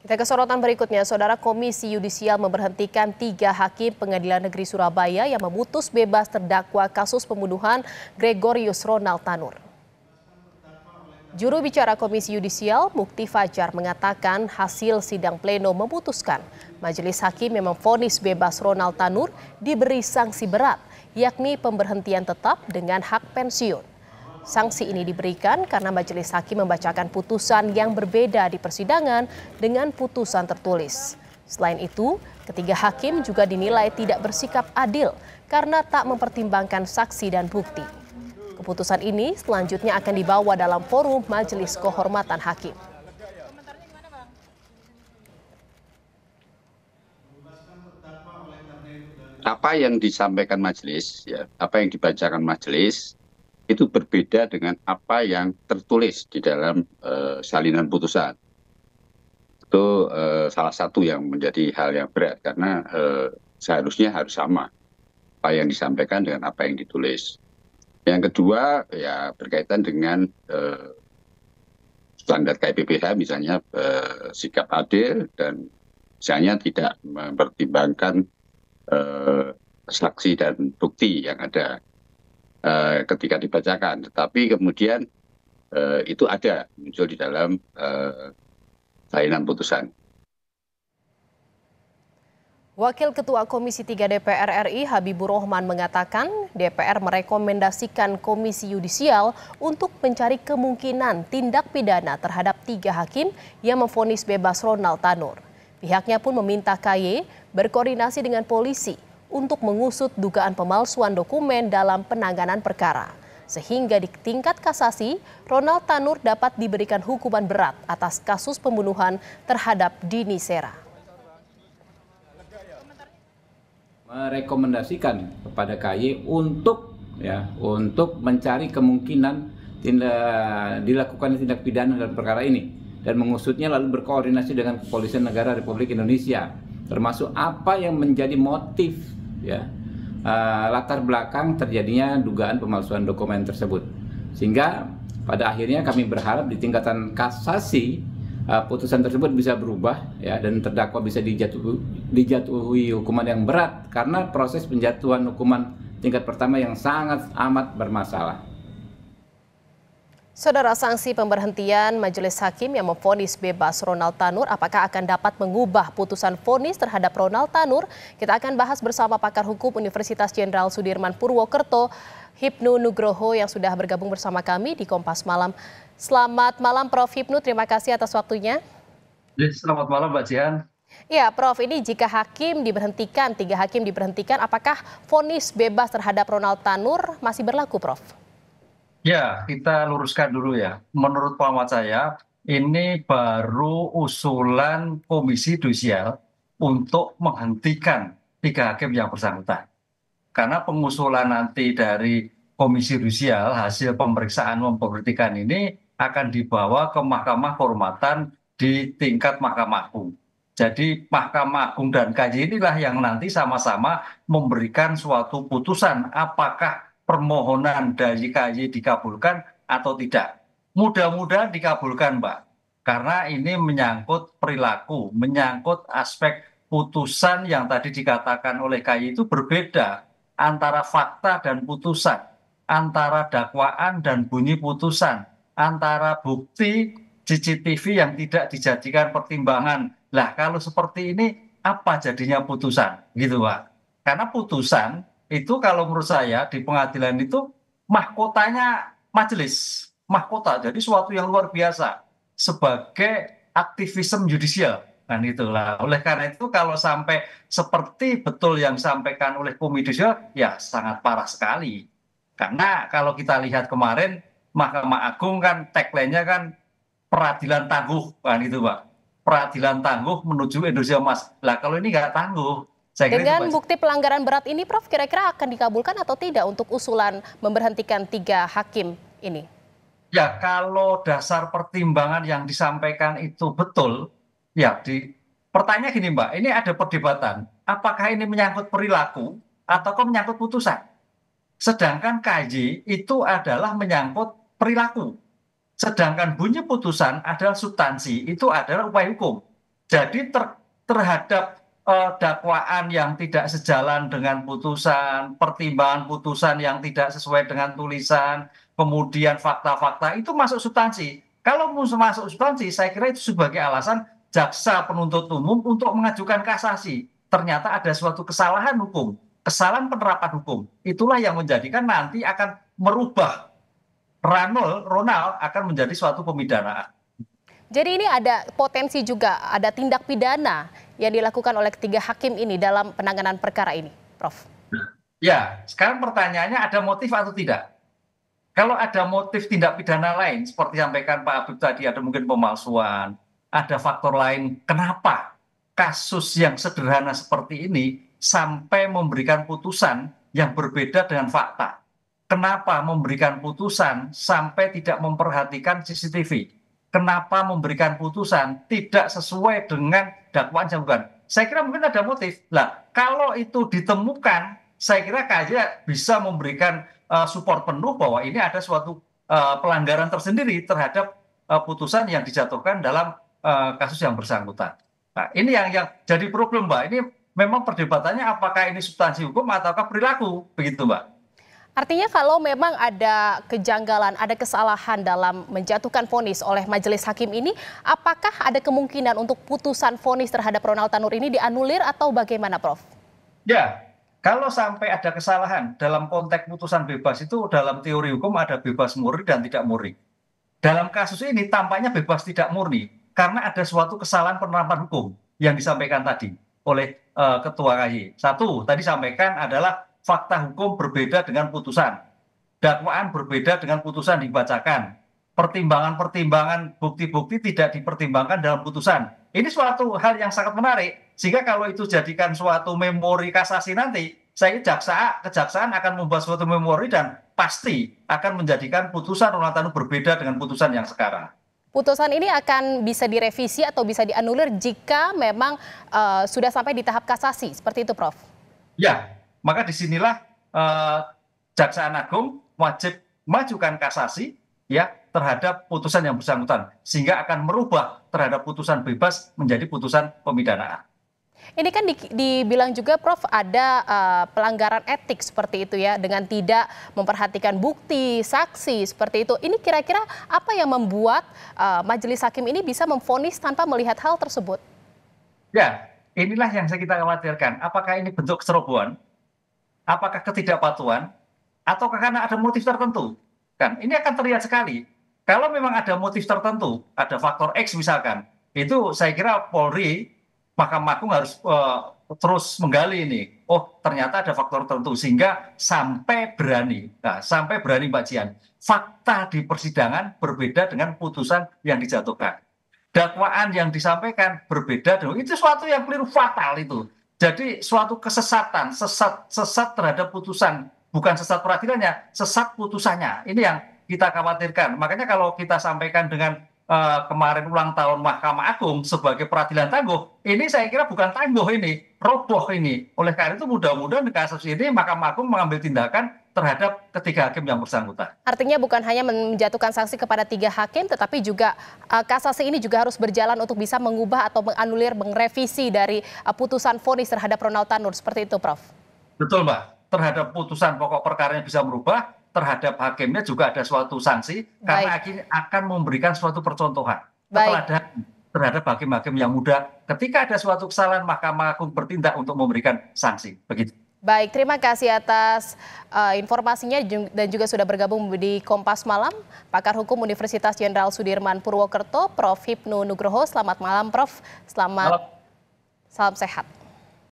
Kita ke sorotan berikutnya, Saudara Komisi Yudisial memberhentikan tiga hakim Pengadilan Negeri Surabaya yang memutus bebas terdakwa kasus pembunuhan Gregorius Ronald Tanur. Juru bicara Komisi Yudisial, Mukti Fajar, mengatakan hasil sidang pleno memutuskan Majelis Hakim yang memfonis bebas Ronald Tanur diberi sanksi berat, yakni pemberhentian tetap dengan hak pensiun. Sanksi ini diberikan karena majelis hakim membacakan putusan yang berbeda di persidangan dengan putusan tertulis. Selain itu, ketiga hakim juga dinilai tidak bersikap adil karena tak mempertimbangkan saksi dan bukti. Keputusan ini selanjutnya akan dibawa dalam forum Majelis Kehormatan Hakim. Apa yang disampaikan majelis, ya, apa yang dibacakan majelis itu berbeda dengan apa yang tertulis di dalam eh, salinan putusan itu eh, salah satu yang menjadi hal yang berat karena eh, seharusnya harus sama apa yang disampaikan dengan apa yang ditulis. Yang kedua ya berkaitan dengan uh, standar KPPH misalnya uh, sikap adil dan misalnya tidak mempertimbangkan uh, saksi dan bukti yang ada. Eh, ketika dibacakan tetapi kemudian eh, itu ada muncul di dalam eh, layanan putusan Wakil Ketua Komisi 3 DPR RI Habibur Rahman mengatakan DPR merekomendasikan Komisi Yudisial untuk mencari kemungkinan tindak pidana terhadap tiga hakim yang memfonis bebas Ronald Tanur. Pihaknya pun meminta KY berkoordinasi dengan polisi untuk mengusut dugaan pemalsuan dokumen dalam penanganan perkara. Sehingga di tingkat kasasi, Ronald Tanur dapat diberikan hukuman berat atas kasus pembunuhan terhadap Dini Sera. Merekomendasikan kepada KY untuk ya untuk mencari kemungkinan tindak, dilakukan tindak pidana dalam perkara ini dan mengusutnya lalu berkoordinasi dengan Kepolisian Negara Republik Indonesia termasuk apa yang menjadi motif ya uh, latar belakang terjadinya dugaan pemalsuan dokumen tersebut sehingga pada akhirnya kami berharap di tingkatan kasasi uh, putusan tersebut bisa berubah ya dan terdakwa bisa dijatuhi, dijatuhi hukuman yang berat karena proses penjatuhan hukuman tingkat pertama yang sangat amat bermasalah Saudara sanksi pemberhentian Majelis Hakim yang memfonis bebas Ronald Tanur apakah akan dapat mengubah putusan fonis terhadap Ronald Tanur? Kita akan bahas bersama pakar hukum Universitas Jenderal Sudirman Purwokerto, Hipnu Nugroho yang sudah bergabung bersama kami di Kompas Malam. Selamat malam Prof Hipnu, terima kasih atas waktunya. Ya, selamat malam Mbak Cian. Ya, Prof, ini jika hakim diberhentikan, tiga hakim diberhentikan, apakah fonis bebas terhadap Ronald Tanur masih berlaku, Prof? ya kita luruskan dulu ya menurut pengamat saya ini baru usulan komisi Dusial untuk menghentikan tiga hakim yang bersangkutan karena pengusulan nanti dari komisi Dusial hasil pemeriksaan memperhatikan ini akan dibawa ke mahkamah kehormatan di tingkat mahkamah agung jadi Mahkamah Agung dan KJ inilah yang nanti sama-sama memberikan suatu putusan apakah permohonan dari KY dikabulkan atau tidak. Mudah-mudahan dikabulkan, Mbak. Karena ini menyangkut perilaku, menyangkut aspek putusan yang tadi dikatakan oleh KY itu berbeda antara fakta dan putusan, antara dakwaan dan bunyi putusan, antara bukti CCTV yang tidak dijadikan pertimbangan. Lah kalau seperti ini apa jadinya putusan gitu Pak? Karena putusan itu kalau menurut saya di pengadilan itu mahkotanya majelis mahkota jadi suatu yang luar biasa sebagai aktivisme judicial kan itulah oleh karena itu kalau sampai seperti betul yang disampaikan oleh komisi ya sangat parah sekali karena kalau kita lihat kemarin Mahkamah Agung kan tagline-nya kan peradilan tangguh kan itu pak peradilan tangguh menuju Indonesia Mas lah kalau ini nggak tangguh saya kira Dengan bukti pelanggaran berat ini, Prof, kira-kira akan dikabulkan atau tidak untuk usulan memberhentikan tiga hakim ini? Ya, kalau dasar pertimbangan yang disampaikan itu betul, ya di pertanyaan gini Mbak, ini ada perdebatan. Apakah ini menyangkut perilaku ataukah menyangkut putusan? Sedangkan KJ itu adalah menyangkut perilaku. Sedangkan bunyi putusan adalah substansi, itu adalah upaya hukum. Jadi ter, terhadap dakwaan yang tidak sejalan dengan putusan pertimbangan putusan yang tidak sesuai dengan tulisan kemudian fakta-fakta itu masuk substansi kalau masuk substansi saya kira itu sebagai alasan jaksa penuntut umum untuk mengajukan kasasi ternyata ada suatu kesalahan hukum kesalahan penerapan hukum itulah yang menjadikan nanti akan merubah Ranul Ronald akan menjadi suatu pemidanaan. Jadi ini ada potensi juga ada tindak pidana yang dilakukan oleh ketiga hakim ini dalam penanganan perkara ini, Prof? Ya, sekarang pertanyaannya ada motif atau tidak? Kalau ada motif tindak pidana lain, seperti sampaikan Pak Habib tadi, ada mungkin pemalsuan, ada faktor lain, kenapa kasus yang sederhana seperti ini sampai memberikan putusan yang berbeda dengan fakta? Kenapa memberikan putusan sampai tidak memperhatikan CCTV? kenapa memberikan putusan tidak sesuai dengan dakwaan jawaban. Saya kira mungkin ada motif. Lah, kalau itu ditemukan, saya kira kaya bisa memberikan uh, support penuh bahwa ini ada suatu uh, pelanggaran tersendiri terhadap uh, putusan yang dijatuhkan dalam uh, kasus yang bersangkutan. Nah, ini yang yang jadi problem, Mbak. Ini memang perdebatannya apakah ini substansi hukum ataukah perilaku, begitu, Mbak. Artinya kalau memang ada kejanggalan, ada kesalahan dalam menjatuhkan vonis oleh majelis hakim ini, apakah ada kemungkinan untuk putusan vonis terhadap Ronald Tanur ini dianulir atau bagaimana, Prof? Ya, kalau sampai ada kesalahan dalam konteks putusan bebas itu dalam teori hukum ada bebas murni dan tidak murni. Dalam kasus ini tampaknya bebas tidak murni karena ada suatu kesalahan penerapan hukum yang disampaikan tadi oleh uh, Ketua KY. Satu, tadi sampaikan adalah fakta hukum berbeda dengan putusan. Dakwaan berbeda dengan putusan dibacakan. Pertimbangan-pertimbangan bukti-bukti tidak dipertimbangkan dalam putusan. Ini suatu hal yang sangat menarik. Sehingga kalau itu jadikan suatu memori kasasi nanti, saya jaksa kejaksaan akan membuat suatu memori dan pasti akan menjadikan putusan Ronald berbeda dengan putusan yang sekarang. Putusan ini akan bisa direvisi atau bisa dianulir jika memang uh, sudah sampai di tahap kasasi, seperti itu, Prof. Ya, maka disinilah eh, jaksa Agung wajib majukan kasasi ya terhadap putusan yang bersangkutan sehingga akan merubah terhadap putusan bebas menjadi putusan pemidanaan. Ini kan di, dibilang juga Prof ada uh, pelanggaran etik seperti itu ya dengan tidak memperhatikan bukti, saksi seperti itu. Ini kira-kira apa yang membuat uh, majelis hakim ini bisa memfonis tanpa melihat hal tersebut? Ya, inilah yang saya kita khawatirkan. Apakah ini bentuk kecerobohan apakah ketidakpatuhan atau karena ada motif tertentu kan ini akan terlihat sekali kalau memang ada motif tertentu ada faktor X misalkan itu saya kira Polri Mahkamah Agung harus uh, terus menggali ini oh ternyata ada faktor tertentu sehingga sampai berani nah, sampai berani Mbak fakta di persidangan berbeda dengan putusan yang dijatuhkan dakwaan yang disampaikan berbeda dengan itu suatu yang keliru fatal itu jadi suatu kesesatan, sesat sesat terhadap putusan, bukan sesat peradilannya, sesat putusannya. Ini yang kita khawatirkan. Makanya kalau kita sampaikan dengan uh, kemarin ulang tahun Mahkamah Agung sebagai peradilan tangguh, ini saya kira bukan tangguh ini, roboh ini. Oleh karena itu mudah-mudahan di kasus ini Mahkamah Agung mengambil tindakan terhadap ketiga hakim yang bersangkutan. Artinya bukan hanya menjatuhkan sanksi kepada tiga hakim, tetapi juga uh, kasasi ini juga harus berjalan untuk bisa mengubah atau menganulir, mengrevisi dari uh, putusan vonis terhadap Ronald Tanur seperti itu, Prof. Betul, Mbak. Terhadap putusan pokok perkara yang bisa merubah, terhadap hakimnya juga ada suatu sanksi karena akhirnya akan memberikan suatu percontohan. Baik. terhadap hakim-hakim yang muda ketika ada suatu kesalahan Mahkamah Agung bertindak untuk memberikan sanksi. Begitu. Baik, terima kasih atas uh, informasinya dan juga sudah bergabung di Kompas Malam, pakar hukum Universitas Jenderal Sudirman Purwokerto, Prof. Hipnu Nugroho. Selamat malam, Prof. Selamat malam. salam sehat.